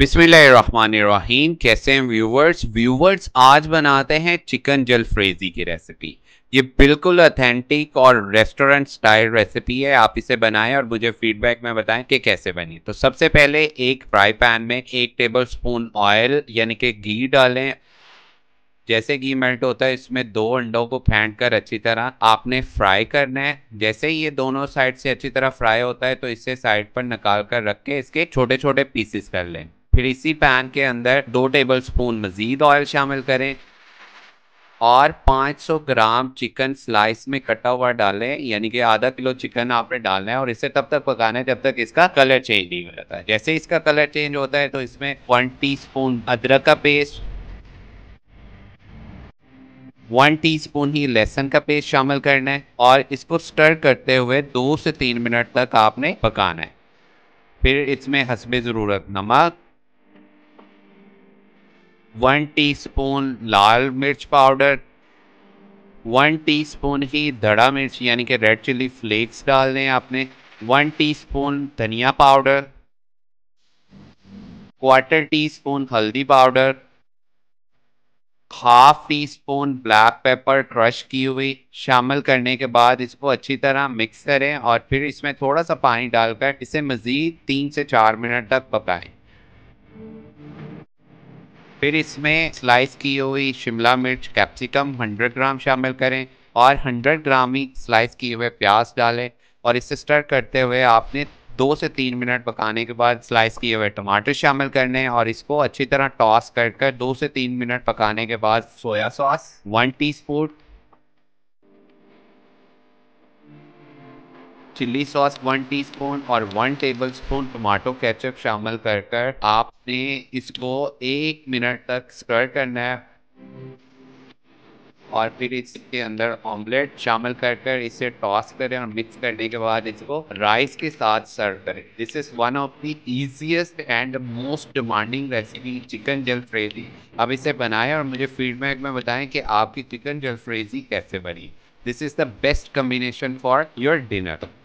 बिस्मिल्लाहिर्रहमानिर्रहीम कैसे हैं व्यूवर्स व्यूवर्स आज बनाते हैं चिकन जल फ्रेजी की रेसिपी ये बिल्कुल अथेंटिक और रेस्टोरेंट स्टाइल रेसिपी है आप इसे बनाएं और मुझे फीडबैक में बताएं कि कैसे बनी तो सबसे पहले एक फ्राई पैन में एक टेबल स्पून ऑयल यानी कि घी डालें जैसे घी मेल्ट होता है इसमें दो अंडों को फेंट कर अच्छी तरह आपने फ्राई करना है जैसे ही ये दोनों साइड से अच्छी तरह फ्राई होता है तो इसे साइड पर निकाल कर रख के इसके छोटे छोटे पीसेस कर लें फिर इसी पैन के अंदर दो टेबल स्पून मज़ीद ऑयल शामिल करें और 500 ग्राम चिकन स्लाइस में कटा हुआ डालें यानी कि आधा किलो चिकन आपने डालना है और इसे तब तक पकाना है जब तक इसका कलर चेंज नहीं हो जाता है जैसे इसका कलर चेंज होता है तो इसमें वन स्पून अदरक का पेस्ट वन टीस्पून ही लहसन का पेस्ट शामिल करना है और इसको स्टर करते हुए दो से तीन मिनट तक आपने पकाना है फिर इसमें हसबे ज़रूरत नमक वन टीस्पून लाल मिर्च पाउडर वन टीस्पून ही दड़ा मिर्च यानी कि रेड चिली फ्लेक्स डाल दें आपने वन टीस्पून धनिया पाउडर क्वार्टर टी स्पून हल्दी powder half teaspoon black pepper crush की हुई शामिल करने के बाद इसको अच्छी तरह मिक्स करें और फिर इसमें थोड़ा सा पानी डालकर इसे मज़ीद तीन से चार मिनट तक पकाएं फिर इसमें स्लाइस की हुई शिमला मिर्च कैप्सिकम 100 ग्राम शामिल करें और 100 ग्राम ही स्लाइस किए हुए प्याज डालें और इसे स्टर करते हुए आपने दो से तीन मिनट पकाने के बाद स्लाइस किए हुए टमाटर शामिल करने हैं और इसको अच्छी तरह टॉस कर कर दो से तीन मिनट पकाने के बाद soya sauce one teaspoon chilli sauce one teaspoon और one tablespoon tomato ketchup शामिल कर कर आप आपने इसको एक मिनट तक स्टर करना है और फिर इसके अंदर ऑमलेट शामिल कर कर इसे टॉस करें और मिक्स करने के बाद इसको राइस के साथ सर्व करें this is one of the easiest and most demanding recipe chicken jalfrezi अब इसे बनाएं और मुझे फीडबैक में बताएं कि आपकी चिकन जलफ्रेजी कैसे बनी this is the best combination for your dinner